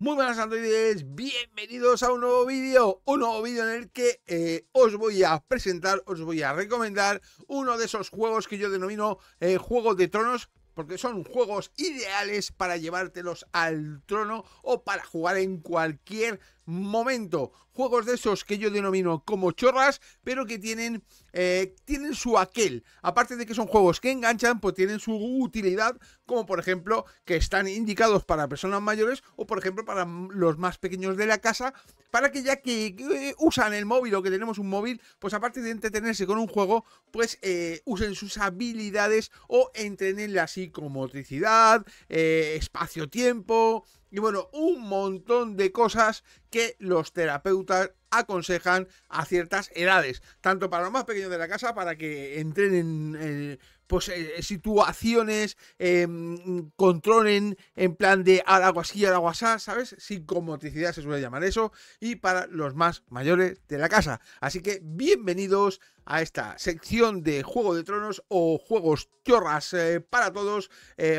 Muy buenas androides, bienvenidos a un nuevo vídeo, un nuevo vídeo en el que eh, os voy a presentar, os voy a recomendar uno de esos juegos que yo denomino eh, juegos de Tronos, porque son juegos ideales para llevártelos al trono o para jugar en cualquier momento. Juegos de esos que yo denomino como chorras, pero que tienen, eh, tienen su aquel. Aparte de que son juegos que enganchan, pues tienen su utilidad, como por ejemplo que están indicados para personas mayores o por ejemplo para los más pequeños de la casa, para que ya que, eh, usan el móvil o que tenemos un móvil, pues aparte de entretenerse con un juego, pues eh, usen sus habilidades o entrenen la psicomotricidad, espacio-tiempo, y bueno, un montón de cosas que los terapeutas aconsejan a ciertas edades, tanto para los más pequeños de la casa, para que entren en, eh, pues eh, eh, situaciones em, controlen en plan de algo así, algo así, ¿sabes? Psicomotricidad se suele llamar eso, y para los más mayores de la casa. Así que bienvenidos a esta sección de Juego de Tronos o Juegos Chorras eh, para todos,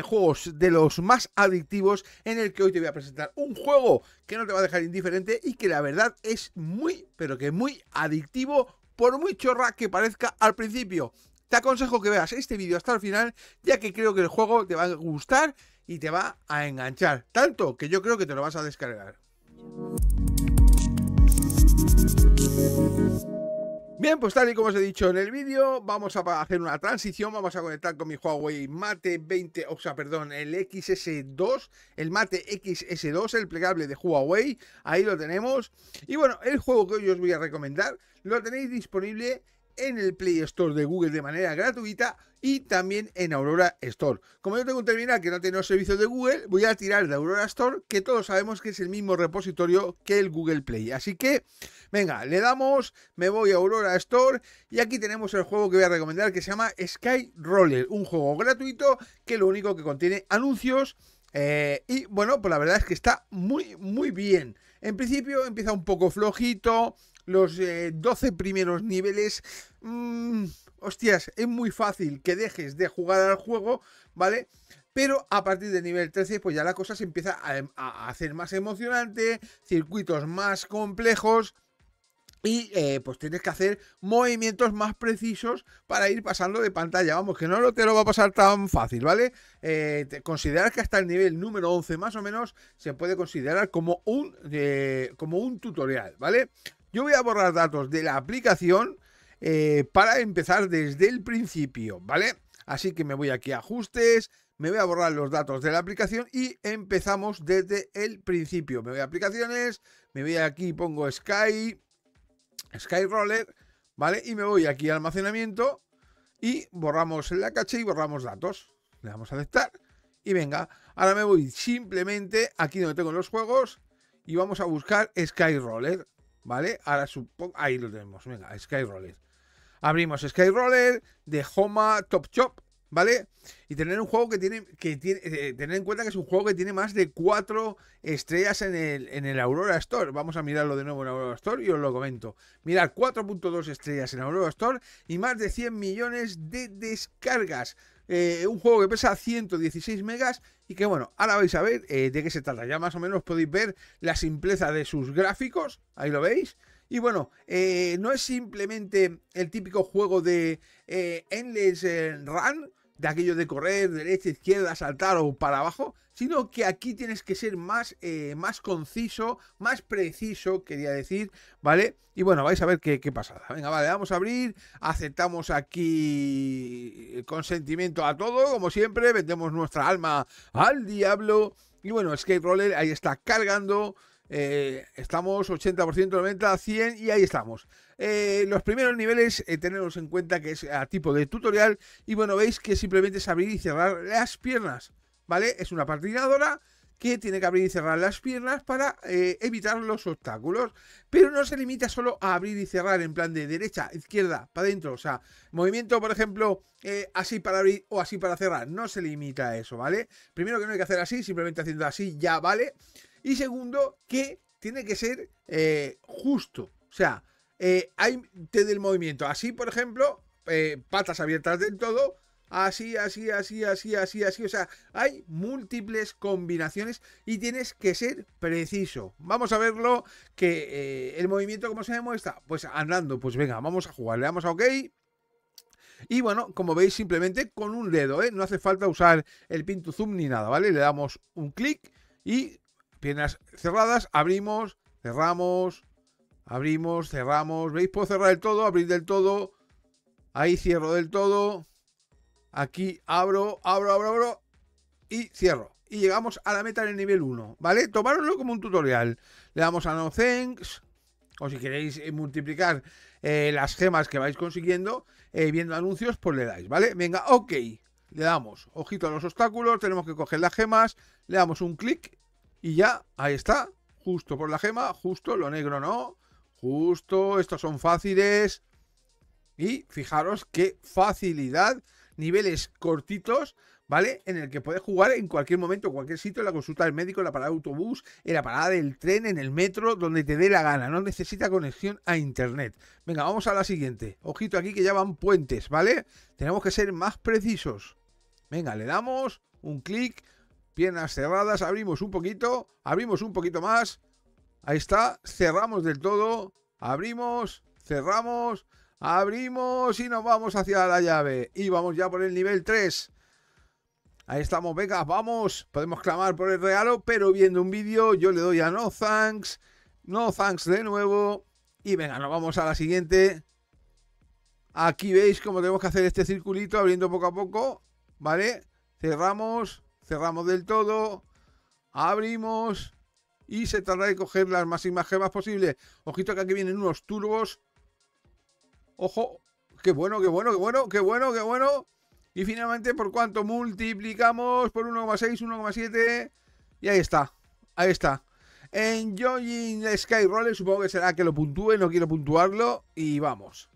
juegos de los más adictivos, en el que hoy te voy a presentar un juego que no te va a dejar indiferente y que la verdad es muy, pero que muy adictivo por muy chorra que parezca al principio. Te aconsejo que veas este vídeo hasta el final, ya que creo que el juego te va a gustar y te va a enganchar, tanto que yo creo que te lo vas a descargar. Bien, pues tal y como os he dicho en el vídeo, vamos a hacer una transición, vamos a conectar con mi Huawei Mate 20, o sea, perdón, el XS2, el Mate XS2, el plegable de Huawei, ahí lo tenemos. Y bueno, el juego que hoy os voy a recomendar lo tenéis disponible en el Play Store de Google de manera gratuita y también en Aurora Store. Como yo tengo un terminal que no tiene los servicios de Google, voy a tirar de Aurora Store, que todos sabemos que es el mismo repositorio que el Google Play. Así que, venga, le damos, me voy a Aurora Store y aquí tenemos el juego que voy a recomendar que se llama Sky Roller, un juego gratuito que lo único que contiene anuncios. Eh, y bueno, pues la verdad es que está muy, muy bien. En principio empieza un poco flojito, los 12 eh, primeros niveles, mm, hostias, es muy fácil que dejes de jugar al juego, ¿vale? Pero a partir del nivel 13, pues ya la cosa se empieza em, a, hacer más emocionante, circuitos más complejos. Y eh, pues tienes que hacer movimientos más precisos para ir pasando de pantalla. Vamos, que no te lo va a pasar tan fácil, ¿vale? Eh, considerar que hasta el nivel número 11 más o menos se puede considerar como un, como un tutorial, ¿vale? Yo voy a borrar datos de la aplicación eh, para empezar desde el principio, ¿vale? Así que me voy aquí a ajustes, me voy a borrar los datos de la aplicación y empezamos desde el principio. Me voy a aplicaciones, me voy aquí y pongo Sky, Sky Roller, ¿vale? Y me voy aquí a almacenamiento y borramos la caché y borramos datos. Le damos a aceptar y venga, ahora me voy simplemente aquí donde tengo los juegos y vamos a buscar Sky Roller. ¿Vale? Ahora supongo. Ahí lo tenemos. Venga, Skyroller. Abrimos Skyroller de Homa Top Chop. ¿Vale? Y tener un juego que tiene. que tiene, eh, Tener en cuenta que es un juego que tiene más de 4 estrellas en el, en el Aurora Store. Vamos a mirarlo de nuevo en Aurora Store y os lo comento. Mirad, 4.2 estrellas en Aurora Store y más de 100 millones de descargas. Eh, un juego que pesa 116 megas y que bueno, ahora vais a ver eh, de qué se trata. Ya más o menos podéis ver la simpleza de sus gráficos, ahí lo veis. Y bueno, eh, no es simplemente el típico juego de Endless Run, de aquello de correr derecha, izquierda, saltar o para abajo, sino que aquí tienes que ser más, eh, más conciso, más preciso, quería decir, ¿vale? Y bueno, vais a ver qué, qué pasada. Venga, vale, vamos a abrir, aceptamos aquí el consentimiento a todo, como siempre, vendemos nuestra alma al diablo. Y bueno, Skate Roller ahí está cargando, eh, estamos 80% 90% 100 y ahí estamos. Eh, los primeros niveles, eh, en cuenta que es a tipo de tutorial y bueno, veis que simplemente es abrir y cerrar las piernas, ¿vale? Es una patinadora que tiene que abrir y cerrar las piernas para eh, evitar los obstáculos, pero no se limita solo a abrir y cerrar en plan de derecha, izquierda, para adentro, o sea, movimiento, por ejemplo, así para abrir o así para cerrar, no se limita a eso, ¿vale? Primero que no hay que hacer así, simplemente haciendo así ya, ¿vale? vale y segundo, que tiene que ser eh, justo. O sea, eh, hay del movimiento. Así, por ejemplo, eh, patas abiertas del todo. Así, así, así, así, así, así. O sea, hay múltiples combinaciones y tienes que ser preciso. Vamos a verlo. Que eh, el movimiento, ¿cómo se demuestra? Pues andando. Pues venga, vamos a jugar. Le damos a OK. Y bueno, como veis, simplemente con un dedo, ¿eh? No hace falta usar el pin zoom ni nada, ¿vale? Le damos un clic y piernas cerradas, abrimos, cerramos, abrimos, cerramos. ¿Veis? Puedo cerrar el todo, abrir del todo. Ahí cierro del todo. Aquí abro, abro, abro, abro. Y cierro. Y llegamos a la meta en el nivel 1. ¿Vale? Tomároslo como un tutorial. Le damos a no thanks. O si queréis eh, multiplicar eh, las gemas que vais consiguiendo eh, viendo anuncios, pues le dais, ¿vale? Venga, ok. Le damos, ojito a los obstáculos, tenemos que coger las gemas, le damos un clic y ya, ahí está. Justo por la gema, justo lo negro no. Justo, estos son fáciles. Y fijaros qué facilidad. Niveles cortitos, ¿vale? En el que puedes jugar en cualquier momento, cualquier sitio, en la consulta del médico, en la parada de autobús, en la parada del tren, en el metro, donde te dé la gana. No necesita conexión a internet. Venga, vamos a la siguiente. Ojito aquí que ya van puentes, ¿vale? Tenemos que ser más precisos. Venga, le damos un clic, piernas cerradas, abrimos un poquito, abrimos un poquito más, ahí está, cerramos del todo, abrimos, cerramos, abrimos y nos vamos hacia la llave. Y vamos ya por el nivel 3. Ahí estamos, venga, vamos. Podemos clamar por el regalo, pero viendo un vídeo yo le doy a no thanks. No thanks de nuevo. Y venga, nos vamos a la siguiente. Aquí veis cómo tenemos que hacer este circulito abriendo poco a poco. ¿Vale? Cerramos cerramos del todo, abrimos y se trata de coger las máximas gemas posibles. Ojito que aquí vienen unos turbos. Ojo, qué bueno, qué bueno, qué bueno, qué bueno, qué bueno. Y finalmente, ¿por cuánto multiplicamos? Por 1,6, 1,7. Y ahí está, ahí está. Enjoying Sky Skyroller, supongo que será que lo puntúe, no quiero puntuarlo. Y vamos.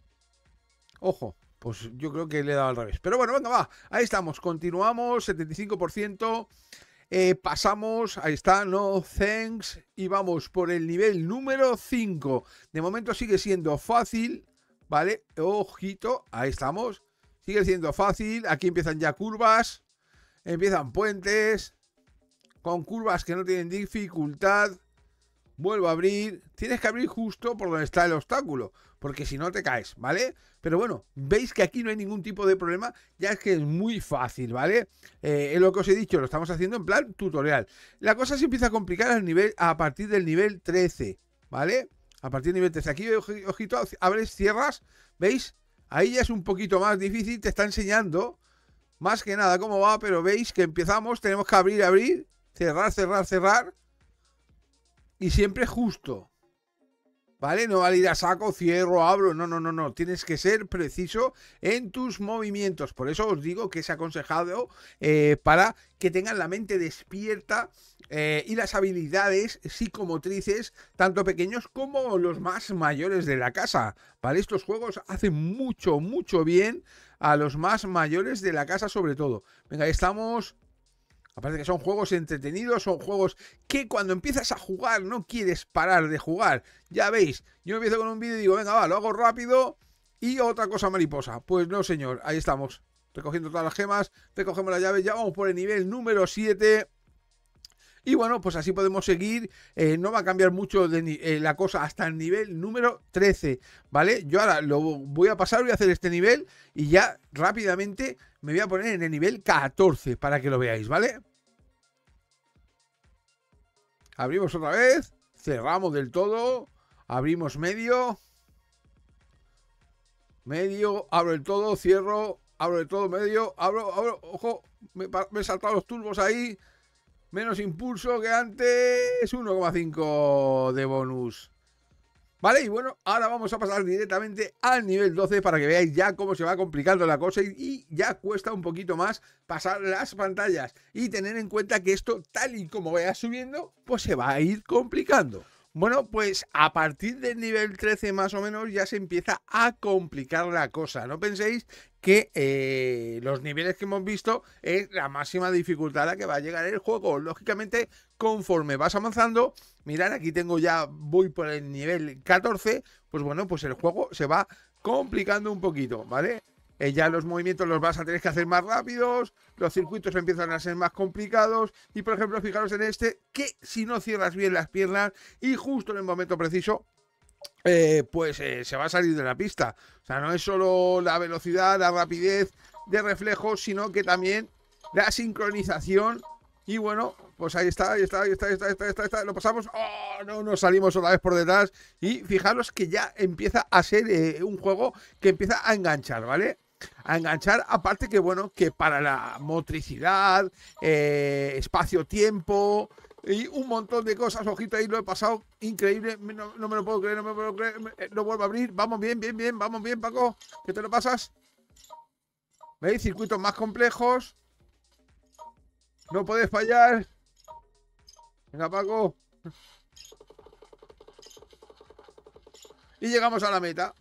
Ojo. Pues yo creo que le he dado al revés. Pero bueno, va. Ahí estamos. Continuamos. 75%. Eh, pasamos, ahí está, no thanks, y vamos por el nivel número 5. De momento sigue siendo fácil, ¿vale? Ojito, ahí estamos. Sigue siendo fácil, aquí empiezan ya curvas, empiezan puentes, con curvas que no tienen dificultad. Vuelvo a abrir, tienes que abrir justo por donde está el obstáculo porque si no te caes, ¿vale? Pero bueno, veis que aquí no hay ningún tipo de problema, ya es que es muy fácil, ¿vale? Eh, es lo que os he dicho, lo estamos haciendo en plan tutorial. La cosa se empieza a complicar nivel, a partir del nivel 13, ¿vale? A partir del nivel 13. Aquí, ojito, abres, cierras, ¿veis? Ahí ya es un poquito más difícil, te está enseñando más que nada cómo va, pero veis que empezamos, tenemos que abrir, abrir, cerrar, cerrar, cerrar. Y siempre justo, ¿vale? No vale ir a saco, cierro, abro, no, no, no, no, tienes que ser preciso en tus movimientos. Por eso os digo que es aconsejado eh, para que tengan la mente despierta eh, y las habilidades psicomotrices, tanto pequeños como los más mayores de la casa, ¿vale? Estos juegos hacen mucho, mucho bien a los más mayores de la casa sobre todo. Venga, estamos Aparece que son juegos entretenidos, son juegos que cuando empiezas a jugar no quieres parar de jugar. Ya veis, yo empiezo con un vídeo y digo, venga, va, lo hago rápido y otra cosa mariposa. Pues no, señor, ahí estamos. Recogiendo todas las gemas, recogemos las llaves, ya vamos por el nivel número 7. Y bueno, pues así podemos seguir. Eh, no va a cambiar mucho de, eh, la cosa hasta el nivel número 13, ¿vale? Yo ahora lo voy a pasar, voy a hacer este nivel y ya rápidamente me voy a poner en el nivel 14 para que lo veáis, ¿vale? Abrimos otra vez, cerramos del todo, abrimos medio, medio, abro el todo, cierro, abro el todo, medio, abro, abro, ojo, me, me he saltado los turbos ahí, menos impulso que antes, 1,5 de bonus. Vale, y bueno, ahora vamos a pasar directamente al nivel 12 para que veáis ya cómo se va complicando la cosa y, ya cuesta un poquito más pasar las pantallas y tener en cuenta que esto, tal y como vaya subiendo, pues se va a ir complicando. Bueno, pues a partir del nivel 13 más o menos ya se empieza a complicar la cosa. No penséis que eh, los niveles que hemos visto es la máxima dificultad a la que va a llegar el juego. Lógicamente, conforme vas avanzando, mirad, aquí tengo ya, voy por el nivel 14, pues bueno, pues el juego se va complicando un poquito, ¿vale? Eh, ya los movimientos los vas a tener que hacer más rápidos, los circuitos empiezan a ser más complicados y por ejemplo fijaros en este que si no cierras bien las piernas y justo en el momento preciso eh, pues eh, se va a salir de la pista. O sea, no es solo la velocidad, la rapidez de reflejo, sino que también la sincronización. Y bueno, pues ahí está, ahí está, ahí está, ahí está, ahí está, Lo pasamos. ¡Oh! No, nos salimos otra vez por detrás. Y fijaros que ya empieza a ser un juego que empieza a enganchar, ¿vale? a enganchar. Aparte que, bueno, que para la motricidad, eh, espacio-tiempo y un montón de cosas. Ojito ahí, lo he pasado increíble. No, me lo puedo creer, no me lo puedo creer. Eh, no vuelvo a abrir. Vamos bien, bien, bien. Vamos bien, Paco. ¿Qué te lo pasas? ¿Veis? Circuitos más complejos. No puedes fallar. Venga, Paco. Y llegamos a la meta.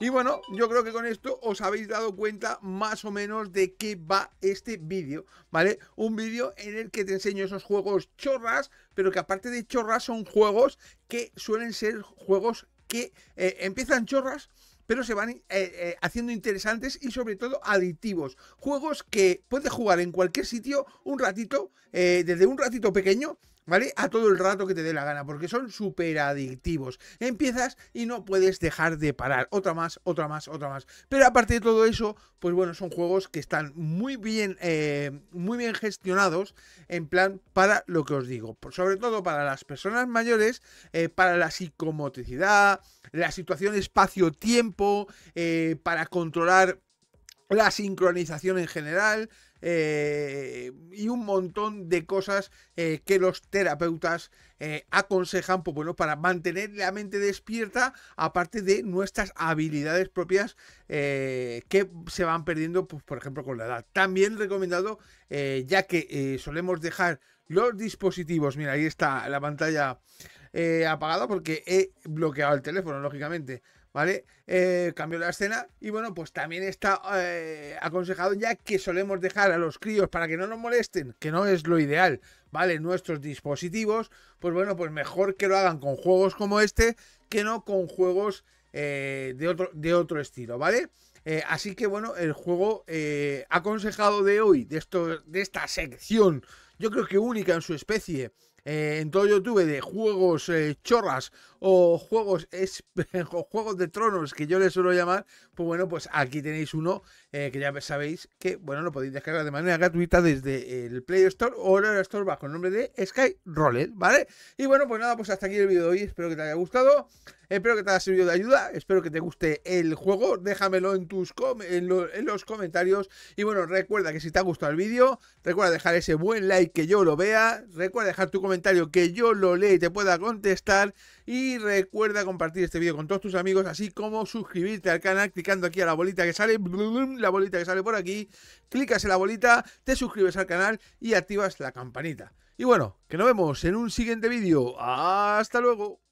Y bueno, yo creo que con esto os habéis dado cuenta más o menos de qué va este vídeo, ¿vale? Un vídeo en el que te enseño esos juegos chorras, pero que aparte de chorras son juegos que suelen ser juegos que eh, empiezan chorras, pero se van eh, eh, haciendo interesantes y sobre todo adictivos. Juegos que puedes jugar en cualquier sitio un ratito, desde un ratito pequeño ¿Vale? A todo el rato que te dé la gana, porque son súper adictivos. Empiezas y no puedes dejar de parar. Otra más, otra más, otra más. Pero aparte de todo eso, pues bueno, son juegos que están muy bien, eh, muy bien gestionados, en plan, para lo que os digo. Sobre todo para las personas mayores, eh, para la psicomotricidad, la situación espacio-tiempo, eh, para controlar la sincronización en general eh, y un montón de cosas eh, que los terapeutas eh, aconsejan pues, bueno, para mantener la mente despierta, aparte de nuestras habilidades propias que se van perdiendo, pues, por ejemplo, con la edad. También recomendado, ya que solemos dejar los dispositivos, mira, ahí está la pantalla eh, apagado porque he bloqueado el teléfono, lógicamente. ¿Vale? Eh, cambio la escena y bueno, pues también está eh, aconsejado ya que solemos dejar a los críos para que no nos molesten, que no es lo ideal, ¿vale? Nuestros dispositivos, pues bueno, pues mejor que lo hagan con juegos como este que no con juegos de, otro, de otro estilo, ¿vale? así que bueno, el juego aconsejado de hoy, de, esto, de esta sección, yo creo que única en su especie eh, en todo YouTube de juegos eh, chorras o juegos, juegos de tronos que yo les suelo llamar, pues bueno, pues aquí tenéis uno eh, que ya sabéis que, bueno, lo podéis descargar de manera gratuita desde el Play Store o el Store bajo el nombre de Sky Roller, ¿vale? Y bueno, pues nada, pues hasta aquí el vídeo de hoy, espero que te haya gustado. Espero que te haya servido de ayuda, espero que te guste el juego, déjamelo en, tus en, los comentarios y bueno, recuerda que si te ha gustado el vídeo, recuerda dejar ese buen like que yo lo vea, recuerda dejar tu comentario que yo lo lea y te pueda contestar. Y recuerda compartir este vídeo con todos tus amigos, así como suscribirte al canal clicando aquí a la bolita que sale, la bolita que sale por aquí. Clicas en la bolita, te suscribes al canal y activas la campanita. Y bueno, que nos vemos en un siguiente vídeo. Hasta luego.